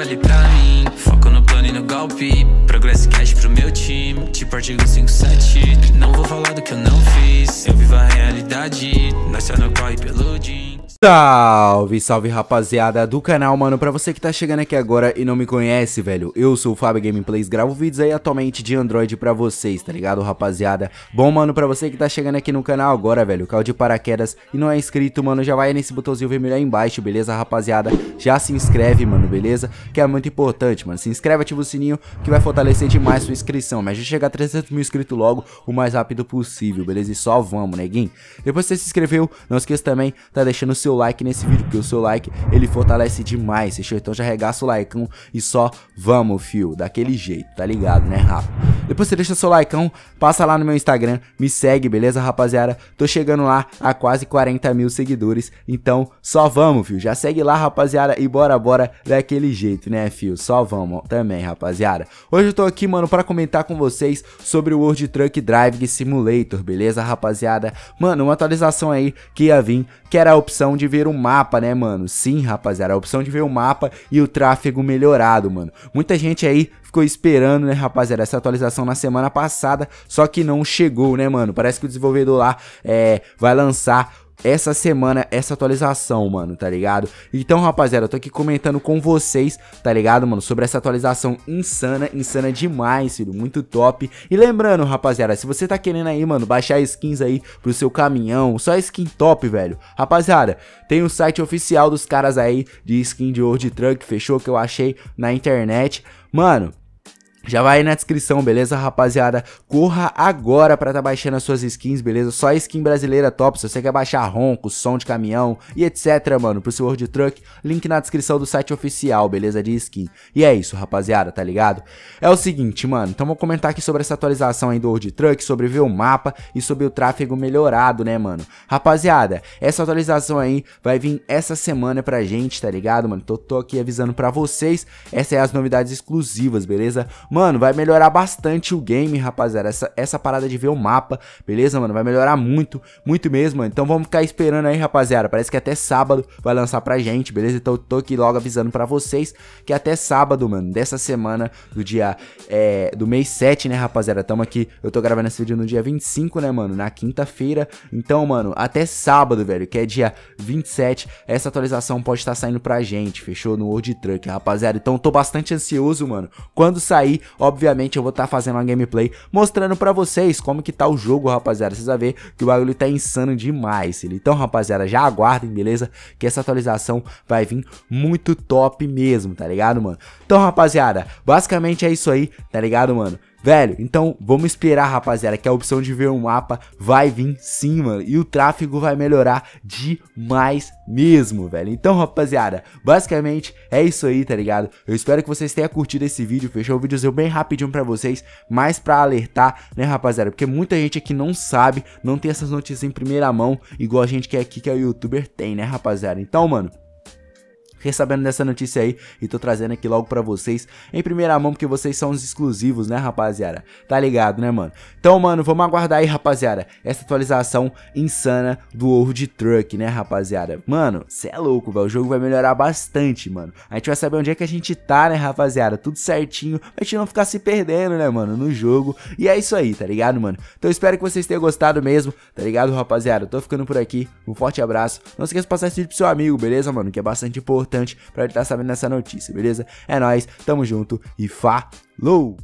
ali pra mim. Foco no plano e no golpe. Progresso e cash pro meu time. Tipo artigo 57. Não vou falar do que eu não fiz. Eu vivo a realidade. Nós só não corre pelo jean. Salve, salve rapaziada do canal, mano, pra você que tá chegando aqui agora e não me conhece, velho, eu sou o Fábio Gameplays, gravo vídeos aí atualmente de Android pra vocês, tá ligado, rapaziada? Bom, mano, pra você que tá chegando aqui no canal agora, velho, caiu de paraquedas e não é inscrito, mano, já vai nesse botãozinho vermelho aí embaixo, beleza, rapaziada? Já se inscreve, mano, beleza? Que é muito importante, mano, se inscreve, ativa o sininho que vai fortalecer demais sua inscrição, mas a chegar a 300 mil inscritos logo, o mais rápido possível, beleza? E só vamos, neguinho? Depois que você se inscreveu, não esqueça também, tá deixando o seu seu like nesse vídeo, porque o seu like, ele fortalece demais, fechou? Então já regaça o like e só vamos, fio, daquele jeito, tá ligado, né, rápido? Depois você deixa seu likeão, passa lá no meu Instagram, me segue, beleza, rapaziada? Tô chegando lá a quase 40 mil seguidores, então só vamos, fio. Já segue lá, rapaziada, e bora, bora daquele jeito, né, fio? Só vamos também, rapaziada. Hoje eu tô aqui, mano, pra comentar com vocês sobre o World Truck Driving Simulator, beleza, rapaziada? Mano, uma atualização aí que ia vir, que era a opção de ver o um mapa, né, mano? Sim, rapaziada, a opção de ver o um mapa e o tráfego melhorado, mano. Muita gente aí ficou esperando, né, rapaziada, essa atualização atualização na semana passada, só que não chegou, né, mano? Parece que o desenvolvedor lá é, vai lançar essa semana essa atualização, mano, tá ligado? Então, rapaziada, eu tô aqui comentando com vocês, tá ligado, mano, sobre essa atualização insana, insana demais, filho, muito top. E lembrando, rapaziada, se você tá querendo aí, mano, baixar skins aí pro seu caminhão, só skin top, velho. Rapaziada, tem o site oficial dos caras aí de skin de World Truck, fechou, que eu achei na internet. Mano, já vai aí na descrição, beleza, rapaziada? Corra agora pra tá baixando as suas skins, beleza? Só skin brasileira top, se você quer baixar ronco, som de caminhão e etc, mano, pro seu World Truck, link na descrição do site oficial, beleza, de skin. E é isso, rapaziada, tá ligado? É o seguinte, mano, então vou comentar aqui sobre essa atualização aí do World Truck, sobre ver o mapa e sobre o tráfego melhorado, né, mano? Rapaziada, essa atualização aí vai vir essa semana pra gente, tá ligado, mano? Tô, tô aqui avisando pra vocês, essas é as novidades exclusivas, beleza? Mano, vai melhorar bastante o game, rapaziada. Essa, essa parada de ver o mapa, beleza, mano? Vai melhorar muito, muito mesmo, mano. Então vamos ficar esperando aí, rapaziada. Parece que até sábado vai lançar pra gente, beleza? Então eu tô aqui logo avisando pra vocês que até sábado, mano, dessa semana, do dia, é, do mês 7, né, rapaziada? Tamo aqui, eu tô gravando esse vídeo no dia 25, né, mano? Na quinta-feira. Então, mano, até sábado, velho, que é dia 27, essa atualização pode estar tá saindo pra gente, fechou? No World Truck, rapaziada. Então eu tô bastante ansioso, mano. Quando sair, obviamente eu vou estar tá fazendo uma gameplay mostrando pra vocês como que tá o jogo, rapaziada. Vocês vão ver que o bagulho tá insano demais, Então, rapaziada, já aguardem, beleza? Que essa atualização vai vir muito top mesmo, tá ligado, mano? Então, rapaziada, basicamente é isso aí, tá ligado, mano? Velho, então vamos esperar, rapaziada, que a opção de ver um mapa vai vir sim, mano. E o tráfego vai melhorar demais mesmo, velho. Então, rapaziada, basicamente é isso aí, tá ligado? Eu espero que vocês tenham curtido esse vídeo, fechou? O vídeo bem rapidinho pra vocês, mas pra alertar, né, rapaziada? Porque muita gente aqui não sabe, não tem essas notícias em primeira mão, igual a gente que é aqui que é o youtuber tem, né, rapaziada? Então, mano recebendo dessa notícia aí e tô trazendo aqui logo para vocês em primeira mão, porque vocês são os exclusivos, né, rapaziada? Tá ligado, né, mano? Então, mano, vamos aguardar aí, rapaziada, essa atualização insana do World de Truck, né, rapaziada? Mano, cê é louco, velho, o jogo vai melhorar bastante, mano. A gente vai saber onde é que a gente tá, né, rapaziada? Tudo certinho, pra gente não ficar se perdendo, né, mano, no jogo. E é isso aí, tá ligado, mano? Então, espero que vocês tenham gostado mesmo, tá ligado, rapaziada? tô ficando por aqui, um forte abraço. Não se esqueça de passar esse vídeo pro seu amigo, beleza, mano? Que é bastante importante importante para ele estar tá sabendo dessa notícia, beleza? É nóis, tamo junto e falou!